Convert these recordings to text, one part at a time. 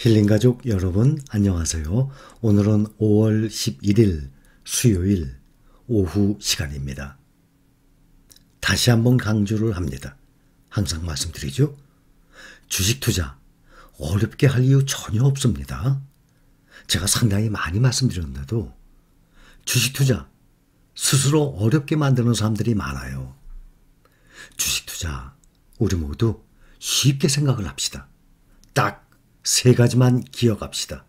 힐링가족 여러분 안녕하세요. 오늘은 5월 11일 수요일 오후 시간입니다. 다시 한번 강조를 합니다. 항상 말씀드리죠. 주식 투자 어렵게 할 이유 전혀 없습니다. 제가 상당히 많이 말씀드렸는데도 주식 투자 스스로 어렵게 만드는 사람들이 많아요. 주식 투자 우리 모두 쉽게 생각을 합시다. 딱세 가지만 기억합시다.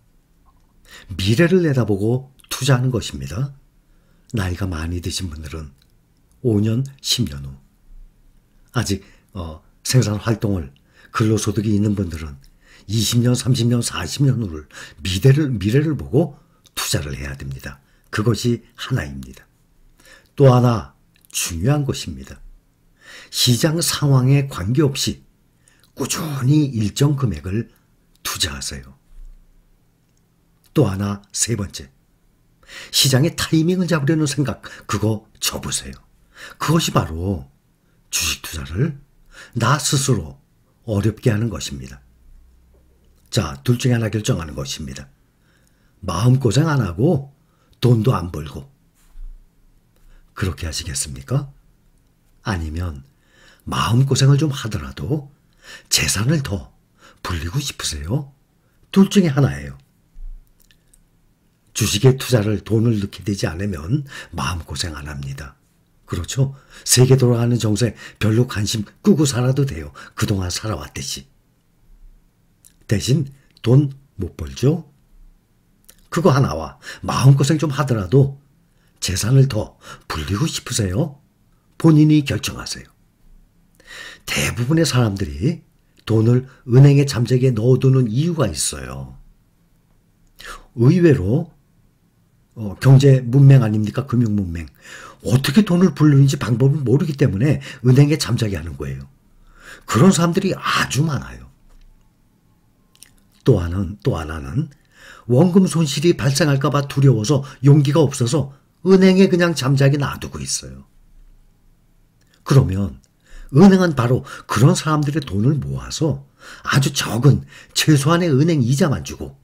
미래를 내다보고 투자하는 것입니다. 나이가 많이 드신 분들은 5년, 10년 후. 아직 어, 생산 활동을 근로소득이 있는 분들은 20년, 30년, 40년 후를 미래를, 미래를 보고 투자를 해야 됩니다. 그것이 하나입니다. 또 하나 중요한 것입니다. 시장 상황에 관계없이 꾸준히 일정 금액을 투자하세요. 또 하나 세 번째. 시장의 타이밍을 잡으려는 생각 그거 접으세요. 그것이 바로 주식 투자를 나 스스로 어렵게 하는 것입니다. 자, 둘 중에 하나 결정하는 것입니다. 마음 고생 안 하고 돈도 안 벌고 그렇게 하시겠습니까? 아니면 마음 고생을 좀 하더라도 재산을 더 불리고 싶으세요? 둘 중에 하나예요. 주식에 투자를 돈을 넣게 되지 않으면 마음고생 안 합니다. 그렇죠? 세계 돌아가는 정세 별로 관심 끄고 살아도 돼요. 그동안 살아왔듯이. 대신 돈 못 벌죠? 그거 하나와 마음고생 좀 하더라도 재산을 더 불리고 싶으세요? 본인이 결정하세요. 대부분의 사람들이 돈을 은행의 잠재기에 넣어두는 이유가 있어요. 의외로 어, 경제 문맹 아닙니까? 금융 문맹. 어떻게 돈을 불르는지 방법을 모르기 때문에 은행에 잠자게 하는 거예요. 그런 사람들이 아주 많아요. 또 하나는, 또 하나는 원금 손실이 발생할까봐 두려워서 용기가 없어서 은행에 그냥 잠자게 놔두고 있어요. 그러면 은행은 바로 그런 사람들의 돈을 모아서 아주 적은 최소한의 은행 이자만 주고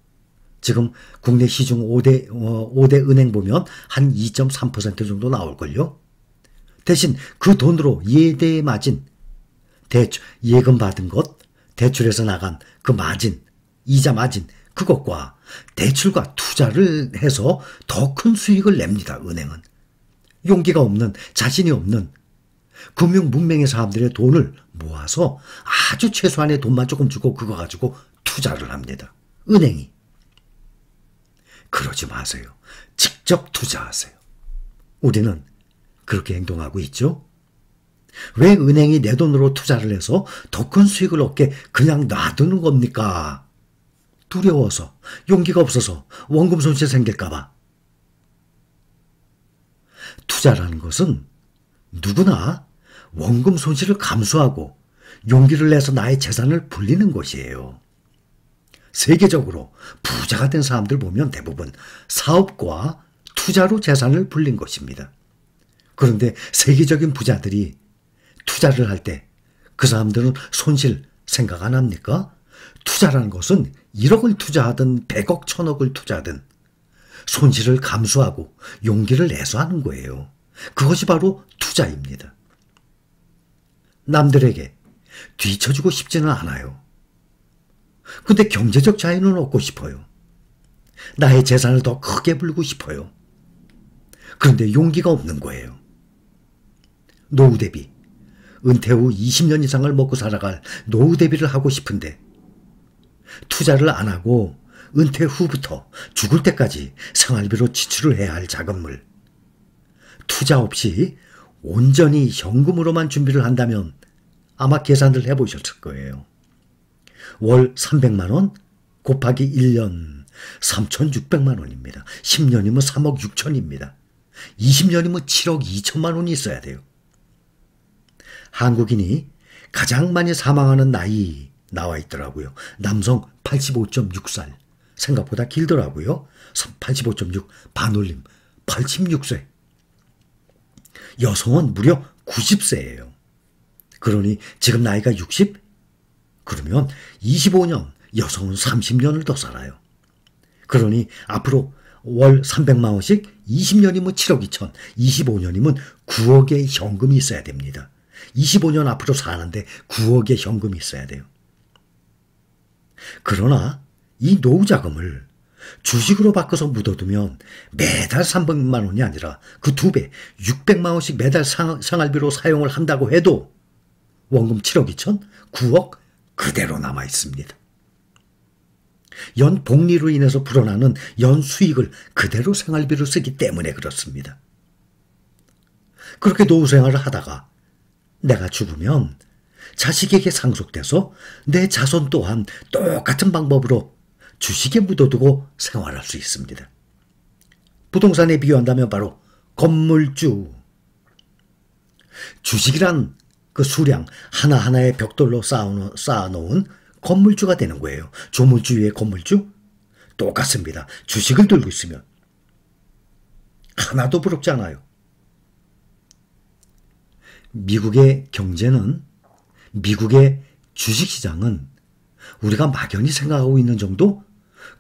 지금 국내 시중 5대, 어, 5대 은행 보면 한 2.3% 정도 나올걸요? 대신 그 돈으로 예대 마진, 대출, 예금 받은 것, 대출에서 나간 그 마진, 이자 마진, 그것과 대출과 투자를 해서 더 큰 수익을 냅니다, 은행은. 용기가 없는, 자신이 없는 금융 문맹의 사람들의 돈을 모아서 아주 최소한의 돈만 조금 주고 그거 가지고 투자를 합니다. 은행이. 그러지 마세요. 직접 투자하세요. 우리는 그렇게 행동하고 있죠? 왜 은행이 내 돈으로 투자를 해서 더 큰 수익을 얻게 그냥 놔두는 겁니까? 두려워서, 용기가 없어서, 원금 손실 생길까봐. 투자라는 것은 누구나 원금 손실을 감수하고 용기를 내서 나의 재산을 불리는 곳이에요. 세계적으로 부자가 된 사람들 보면 대부분 사업과 투자로 재산을 불린 것입니다. 그런데 세계적인 부자들이 투자를 할 때 그 사람들은 손실 생각 안 합니까? 투자라는 것은 1억을 투자하든 100억, 1000억을 투자하든 손실을 감수하고 용기를 내서 하는 거예요. 그것이 바로 투자입니다. 남들에게 뒤쳐주고 싶지는 않아요. 근데 경제적 자유는 얻고 싶어요. 나의 재산을 더 크게 불고 싶어요. 그런데 용기가 없는 거예요. 노후 대비, 은퇴 후 20년 이상을 먹고 살아갈 노후 대비를 하고 싶은데 투자를 안 하고 은퇴 후부터 죽을 때까지 생활비로 지출을 해야 할 자금을 투자 없이 온전히 현금으로만 준비를 한다면 아마 계산을 해보셨을 거예요. 월 300만원 곱하기 1년 3,600만원입니다. 10년이면 3억 6천입니다. 20년이면 7억 2천만 원이 있어야 돼요. 한국인이 가장 많이 사망하는 나이 나와 있더라고요. 남성 85.6살. 생각보다 길더라고요. 85.6 반올림 86세. 여성은 무려 90세예요. 그러니 지금 나이가 60? 그러면 25년, 여성은 30년을 더 살아요. 그러니 앞으로 월 300만원씩 20년이면 7억 2천, 25년이면 9억의 현금이 있어야 됩니다. 25년 앞으로 사는데 9억의 현금이 있어야 돼요. 그러나 이 노후 자금을 주식으로 바꿔서 묻어두면 매달 300만 원이 아니라 그 두 배, 600만 원씩 매달 상, 생활비로 사용을 한다고 해도 원금 7억 2천, 9억 그대로 남아 있습니다. 연 복리로 인해서 불어나는 연 수익을 그대로 생활비로 쓰기 때문에 그렇습니다. 그렇게 노후 생활을 하다가 내가 죽으면 자식에게 상속돼서 내 자손 또한 똑같은 방법으로 주식에 묻어두고 생활할 수 있습니다. 부동산에 비유한다면 바로 건물주. 주식이란 그 수량 하나하나의 벽돌로 쌓아놓은 건물주가 되는 거예요. 조물주 위에 건물주? 똑같습니다. 주식을 들고 있으면. 하나도 부럽지 않아요. 미국의 경제는, 미국의 주식시장은 우리가 막연히 생각하고 있는 정도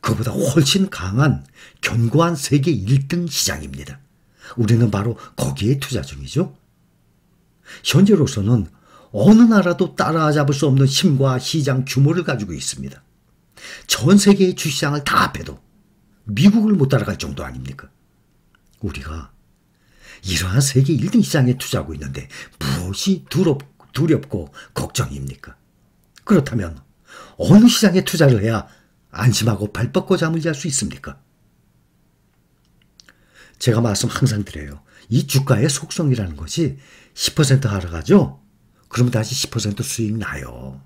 그보다 훨씬 강한 견고한 세계 1등 시장입니다. 우리는 바로 거기에 투자 중이죠. 현재로서는 어느 나라도 따라잡을 수 없는 힘과 시장 규모를 가지고 있습니다. 전 세계의 주시장을 다 합해도 미국을 못 따라갈 정도 아닙니까? 우리가 이러한 세계 1등 시장에 투자하고 있는데 무엇이 두렵, 두렵고 걱정입니까? 그렇다면 어느 시장에 투자를 해야 안심하고 발 뻗고 잠을 잘 수 있습니까? 제가 말씀 항상 드려요. 이 주가의 속성이라는 것이 10% 하락하죠? 그러면 다시 10% 수익 나요.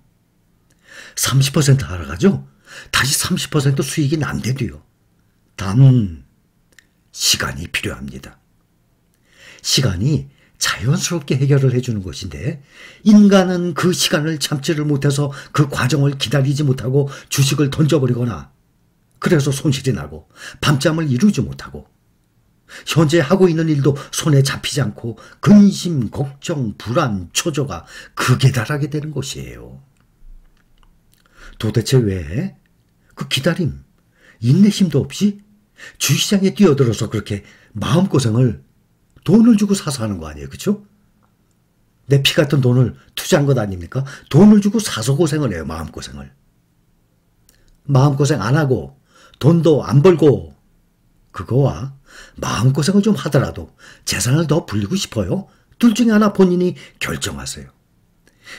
30% 하락하죠? 다시 30% 수익이 난대도요. 단, 시간이 필요합니다. 시간이 자연스럽게 해결을 해주는 것인데 인간은 그 시간을 참지를 못해서 그 과정을 기다리지 못하고 주식을 던져버리거나 그래서 손실이 나고 밤잠을 이루지 못하고 현재 하고 있는 일도 손에 잡히지 않고 근심, 걱정, 불안, 초조가 극에달하게 그 되는 것이에요. 도대체 왜 그 기다림, 인내심도 없이 주시장에 뛰어들어서 그렇게 마음고생을 돈을 주고 사서 하는 거 아니에요. 그렇죠? 내 피 같은 돈을 투자한 것 아닙니까? 돈을 주고 사서 고생을 해요. 마음고생을. 마음고생 안 하고 돈도 안 벌고 그거와 마음고생을 좀 하더라도 재산을 더 불리고 싶어요. 둘 중에 하나 본인이 결정하세요.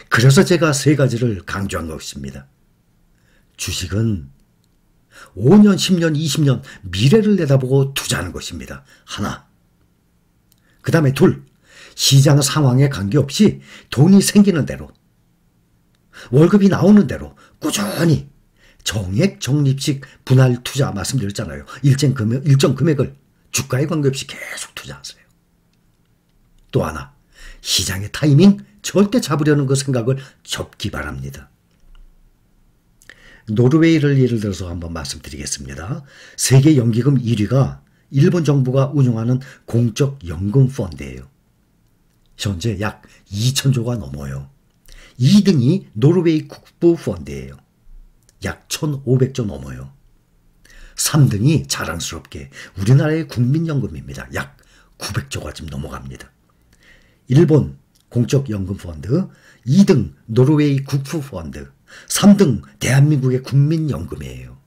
그래서 제가 세 가지를 강조한 것입니다. 주식은 5년, 10년, 20년 미래를 내다보고 투자하는 것입니다. 하나, 그 다음에 둘, 시장 상황에 관계없이 돈이 생기는 대로, 월급이 나오는 대로 꾸준히 정액 적립식 분할 투자 말씀드렸잖아요. 일정 금액, 일정 금액을 주가에 관계없이 계속 투자하세요. 또 하나, 시장의 타이밍 절대 잡으려는 그 생각을 접기 바랍니다. 노르웨이를 예를 들어서 한번 말씀드리겠습니다. 세계 연기금 1위가 일본 정부가 운영하는 공적 연금 펀드예요. 현재 약 2천조가 넘어요. 2등이 노르웨이 국부 펀드예요. 약 1,500조 넘어요. 3등이 자랑스럽게 우리나라의 국민연금입니다. 약 900조가 지 넘어갑니다. 일본 공적연금펀드, 2등 노르웨이 국부펀드, 3등 대한민국의 국민연금이에요.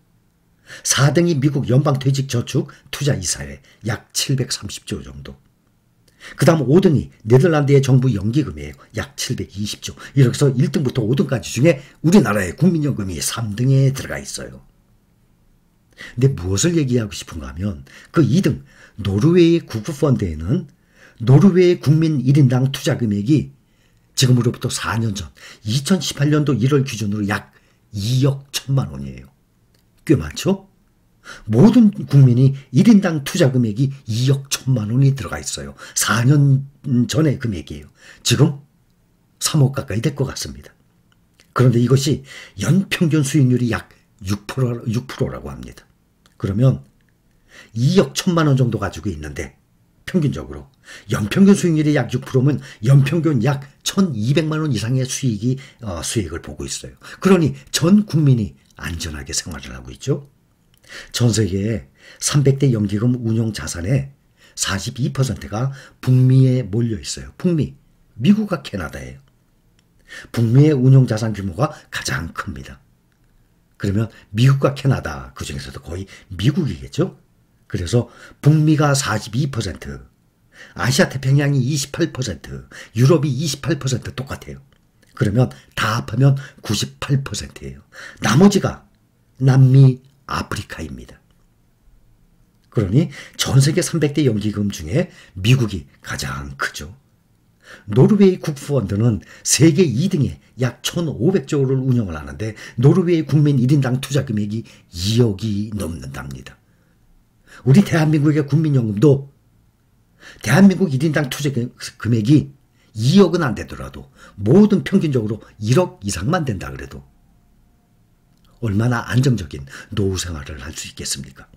4등이 미국 연방퇴직저축 투자이사회 약 730조 정도. 그 다음 5등이 네덜란드의 정부 연기금이에요. 약 720조. 이렇게 해서 1등부터 5등까지 중에 우리나라의 국민연금이 3등에 들어가 있어요. 근데 무엇을 얘기하고 싶은가 하면 그 2등 노르웨이 국부펀드에는 노르웨이 국민 1인당 투자 금액이 지금으로부터 4년 전 2018년도 1월 기준으로 약 2억 1 천만 원이에요. 꽤 많죠? 모든 국민이 1인당 투자 금액이 2억 1천만 원이 들어가 있어요. 4년 전의 금액이에요. 지금 3억 가까이 될 것 같습니다. 그런데 이것이 연평균 수익률이 약 6%, 6%라고 합니다. 그러면 2억 1천만 원 정도 가지고 있는데 평균적으로 연평균 수익률이 약 6%면 연평균 약 1,200만 원 이상의 수익이 어, 수익을 보고 있어요. 그러니 전 국민이 안전하게 생활을 하고 있죠. 전 세계에 300대 연기금 운용 자산의 42%가 북미에 몰려 있어요. 북미. 미국과 캐나다예요. 북미의 운용 자산 규모가 가장 큽니다. 그러면 미국과 캐나다 그 중에서도 거의 미국이겠죠? 그래서 북미가 42%, 아시아 태평양이 28%, 유럽이 28% 똑같아요. 그러면 다 합하면 98%예요. 나머지가 남미, 아프리카입니다. 그러니 전 세계 300대 연기금 중에 미국이 가장 크죠. 노르웨이 국부원드는 세계 2등에 약 1,500조를 운영을 하는데 노르웨이 국민 1인당 투자 금액이 2억이 넘는답니다. 우리 대한민국의 국민연금도 대한민국 1인당 투자 금액이 2억은 안 되더라도 모든 평균적으로 1억 이상만 된다 그래도 얼마나 안정적인 노후 생활을 할 수 있겠습니까?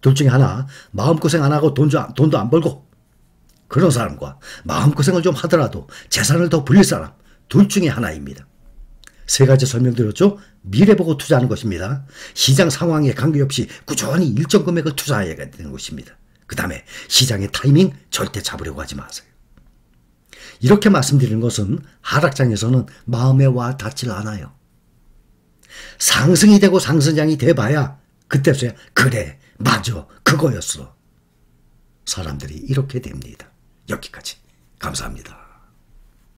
둘 중에 하나 마음고생 안 하고 돈 돈도 안 벌고 그런 사람과 마음고생을 좀 하더라도 재산을 더 불릴 사람 둘 중에 하나입니다. 세 가지 설명드렸죠? 미래 보고 투자하는 것입니다. 시장 상황에 관계없이 꾸준히 일정 금액을 투자해야 되는 것입니다. 그 다음에 시장의 타이밍 절대 잡으려고 하지 마세요. 이렇게 말씀드리는 것은 하락장에서는 마음에 와 닿질 않아요. 상승이 되고 상승장이 돼봐야 그때서야 그래 맞아 그거였어. 사람들이 이렇게 됩니다. 여기까지 감사합니다.